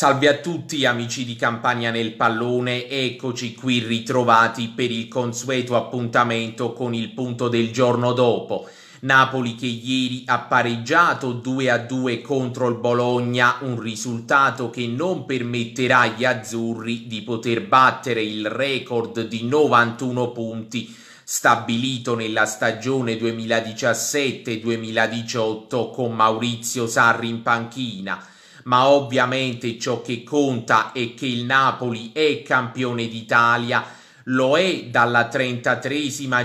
Salve a tutti amici di Campagna nel Pallone, eccoci qui ritrovati per il consueto appuntamento con il punto del giorno dopo. Napoli che ieri ha pareggiato 2 a 2 contro il Bologna, un risultato che non permetterà agli azzurri di poter battere il record di 91 punti stabilito nella stagione 2017-2018 con Maurizio Sarri in panchina ma ovviamente ciò che conta è che il Napoli è campione d'Italia lo è dalla 33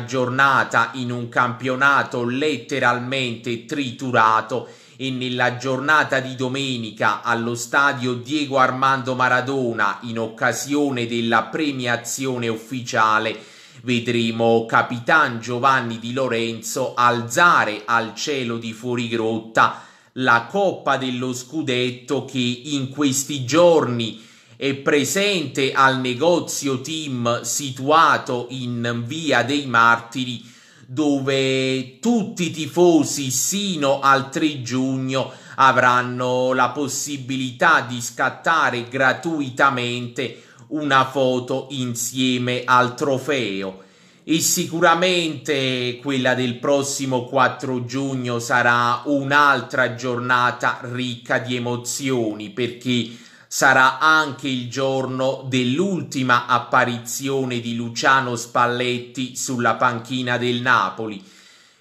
giornata in un campionato letteralmente triturato e nella giornata di domenica allo stadio Diego Armando Maradona in occasione della premiazione ufficiale vedremo Capitan Giovanni Di Lorenzo alzare al cielo di fuorigrotta la Coppa dello Scudetto che in questi giorni è presente al negozio team situato in Via dei Martiri dove tutti i tifosi sino al 3 giugno avranno la possibilità di scattare gratuitamente una foto insieme al trofeo e sicuramente quella del prossimo 4 giugno sarà un'altra giornata ricca di emozioni perché sarà anche il giorno dell'ultima apparizione di Luciano Spalletti sulla panchina del Napoli.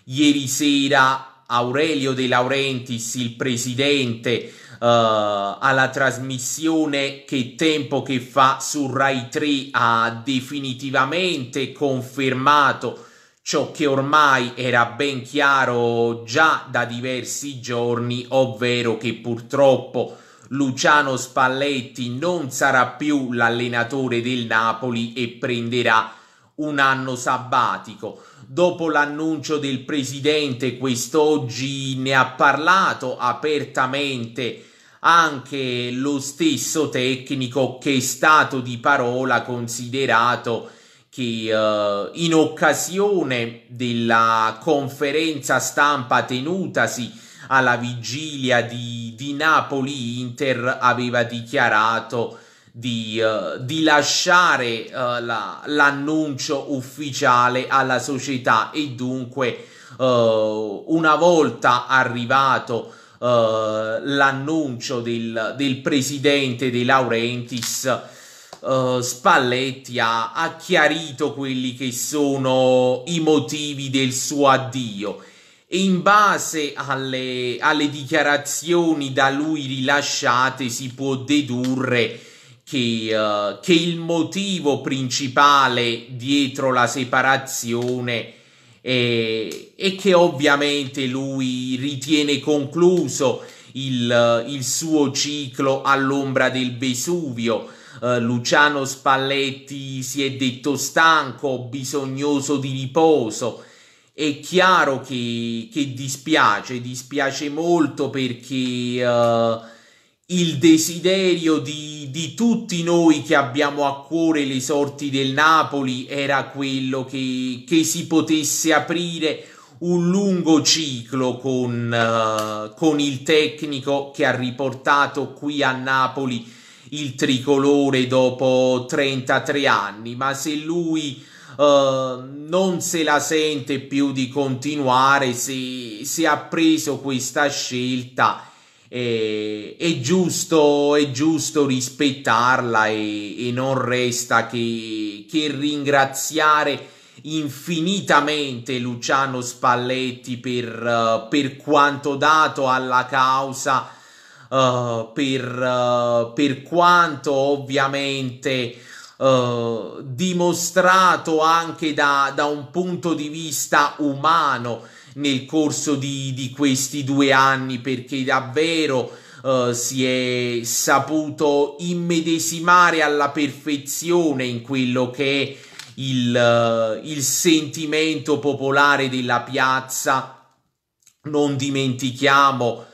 Ieri sera Aurelio De Laurentiis, il presidente, eh, alla trasmissione che tempo che fa su Rai 3 ha definitivamente confermato ciò che ormai era ben chiaro già da diversi giorni, ovvero che purtroppo Luciano Spalletti non sarà più l'allenatore del Napoli e prenderà un anno sabbatico. Dopo l'annuncio del presidente quest'oggi ne ha parlato apertamente anche lo stesso tecnico che è stato di parola considerato che eh, in occasione della conferenza stampa tenutasi alla vigilia di, di Napoli Inter aveva dichiarato di, eh, di lasciare eh, la, l'annuncio ufficiale alla società e dunque eh, una volta arrivato eh, l'annuncio del, del, presidente dei Laurentis Uh, eh, Spalletti ha, ha, chiarito quelli che sono i motivi del suo addio e in base alle, alle dichiarazioni da lui rilasciate si può dedurre che, uh, che il motivo principale dietro la separazione è e, eh, e che ovviamente lui ritiene concluso il, eh, il suo ciclo all'ombra del Vesuvio. Uh, Luciano Spalletti si è detto stanco, bisognoso di riposo. È chiaro che, che dispiace, dispiace molto perché uh, il desiderio di, di, tutti noi che abbiamo a cuore le sorti del Napoli era quello che, che si potesse aprire un lungo ciclo con, uh, con, il tecnico che ha riportato qui a Napoli il tricolore dopo 33 anni, ma se lui uh, non se la sente più di continuare, se, se ha preso questa scelta, eh, è, giusto, è, giusto, rispettarla e, e non resta che, che ringraziare infinitamente Luciano Spalletti per, uh, per, quanto dato alla causa, uh, per, uh, per, quanto ovviamente dimostrato anche da, da un punto di vista umano nel corso di, di questi due anni perché davvero Uh, si è saputo immedesimare alla perfezione in quello che è il, uh, il sentimento popolare della piazza. Non dimentichiamo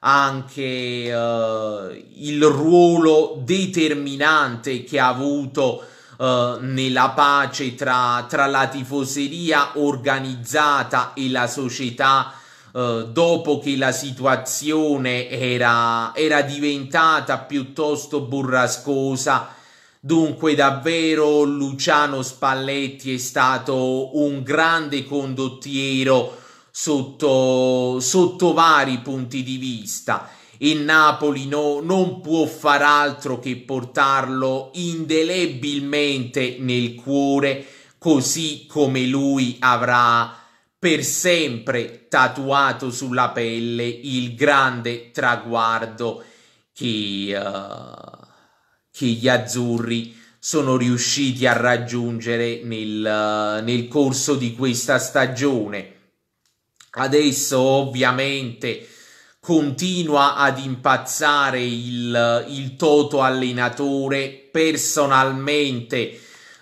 anche uh, il ruolo determinante che ha avuto eh, nella pace tra, tra, la tifoseria organizzata e la società eh, dopo che la situazione era, era diventata piuttosto burrascosa. Dunque davvero Luciano Spalletti è stato un grande condottiero sotto, sotto vari punti di vista il Napoli no, non può far altro che portarlo indelebilmente nel cuore, così come lui avrà per sempre tatuato sulla pelle il grande traguardo che, uh, che gli azzurri sono riusciti a raggiungere nel, uh, nel corso di questa stagione. Adesso ovviamente continua ad impazzare il, il Toto allenatore personalmente.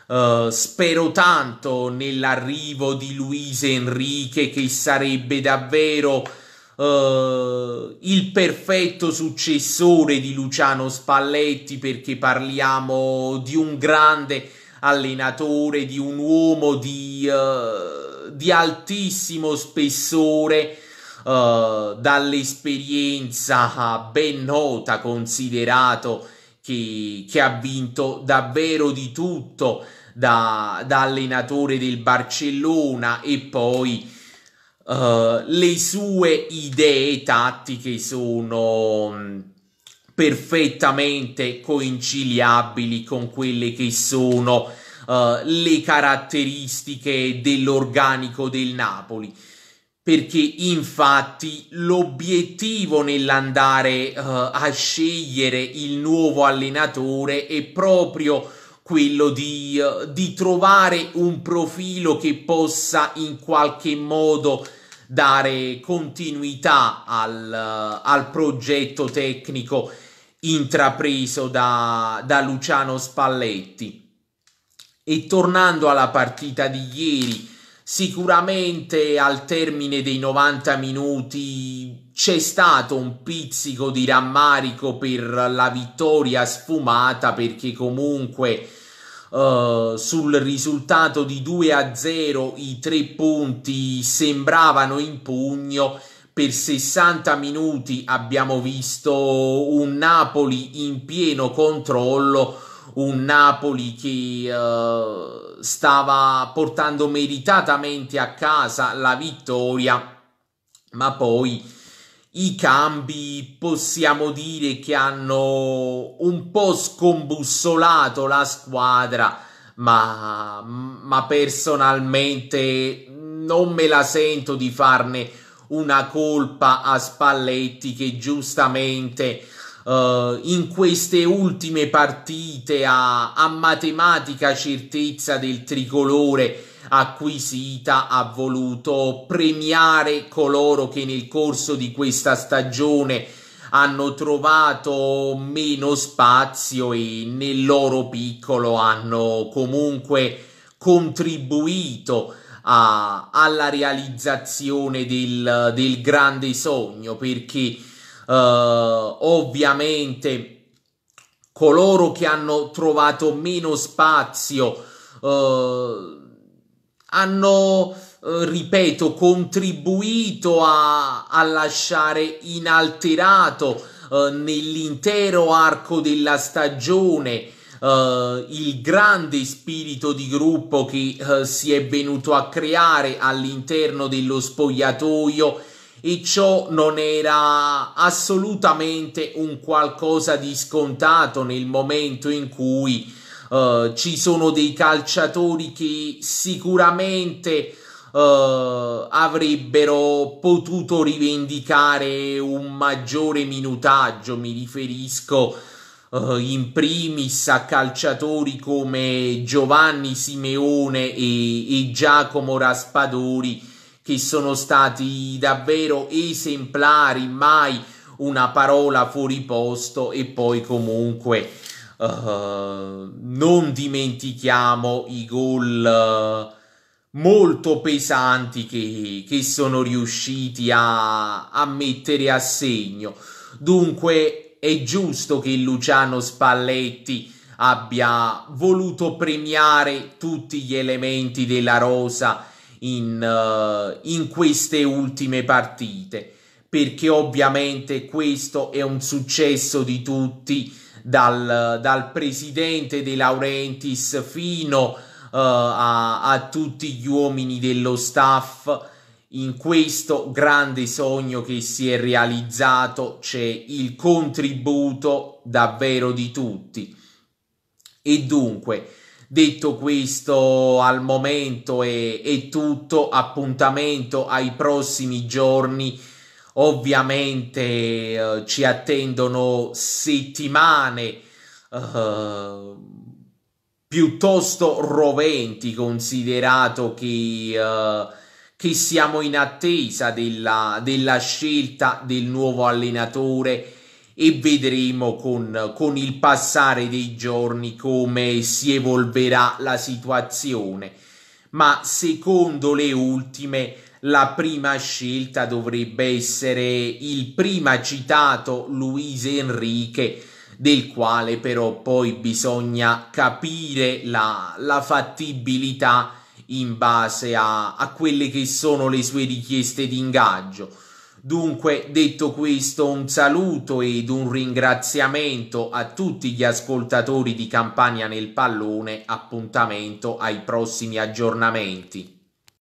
Uh, spero tanto nell'arrivo di Luis Enrique che sarebbe davvero uh, il perfetto successore di Luciano Spalletti perché parliamo di un grande allenatore, di un uomo di, uh, di altissimo spessore uh, dall'esperienza ben nota, considerato che, che, ha vinto davvero di tutto da, da allenatore del Barcellona e poi uh, le sue idee tattiche sono mm, perfettamente conciliabili con quelle che sono uh, le caratteristiche dell'organico del Napoli perché infatti l'obiettivo nell'andare uh, a scegliere il nuovo allenatore è proprio quello di, uh, di, trovare un profilo che possa in qualche modo dare continuità al, uh, al progetto tecnico intrapreso da, da Luciano Spalletti. E tornando alla partita di ieri, Sicuramente al termine dei 90 minuti c'è stato un pizzico di rammarico per la vittoria sfumata perché comunque Uh, sul risultato di 2 a 0 i tre punti sembravano in pugno. Per 60 minuti abbiamo visto un Napoli in pieno controllo un Napoli che uh, stava portando meritatamente a casa la vittoria, ma poi i cambi possiamo dire che hanno un po' scombussolato la squadra, ma, ma personalmente non me la sento di farne una colpa a Spalletti che giustamente uh, in queste ultime partite a, a matematica certezza del tricolore acquisita ha voluto premiare coloro che nel corso di questa stagione hanno trovato meno spazio e nel loro piccolo hanno comunque contribuito a, alla realizzazione del, del grande sogno perché eh, ovviamente coloro che hanno trovato meno spazio eh, hanno eh, ripeto, contribuito a, a lasciare inalterato eh, nell'intero arco della stagione eh, il grande spirito di gruppo che eh, si è venuto a creare all'interno dello spogliatoio e ciò non era assolutamente un qualcosa di scontato nel momento in cui uh, ci sono dei calciatori che sicuramente uh, avrebbero potuto rivendicare un maggiore minutaggio, mi riferisco uh, in primis a calciatori come Giovanni Simeone e, e Giacomo Raspadori che sono stati davvero esemplari, mai una parola fuori posto e poi comunque uh, non dimentichiamo i gol uh, molto pesanti che, che sono riusciti a, a mettere a segno. Dunque è giusto che Luciano Spalletti abbia voluto premiare tutti gli elementi della rosa in, uh, in queste ultime partite, perché ovviamente questo è un successo di tutti, dal, dal presidente De Laurentiis fino Uh, a, a, tutti gli uomini dello staff in questo grande sogno che si è realizzato c'è il contributo davvero di tutti e dunque Detto questo, al momento è, è tutto. Appuntamento ai prossimi giorni. Ovviamente eh, ci attendono settimane eh, piuttosto roventi, considerato che, eh, che siamo in attesa della, della scelta del nuovo allenatore e vedremo con, con il passare dei giorni come si evolverà la situazione. Ma secondo le ultime, la prima scelta dovrebbe essere il prima citato Luis Enrique, del quale però poi bisogna capire la, la fattibilità in base a, a quelle che sono le sue richieste di ingaggio. Dunque, detto questo, un saluto ed un ringraziamento a tutti gli ascoltatori di Campania nel Pallone, appuntamento ai prossimi aggiornamenti.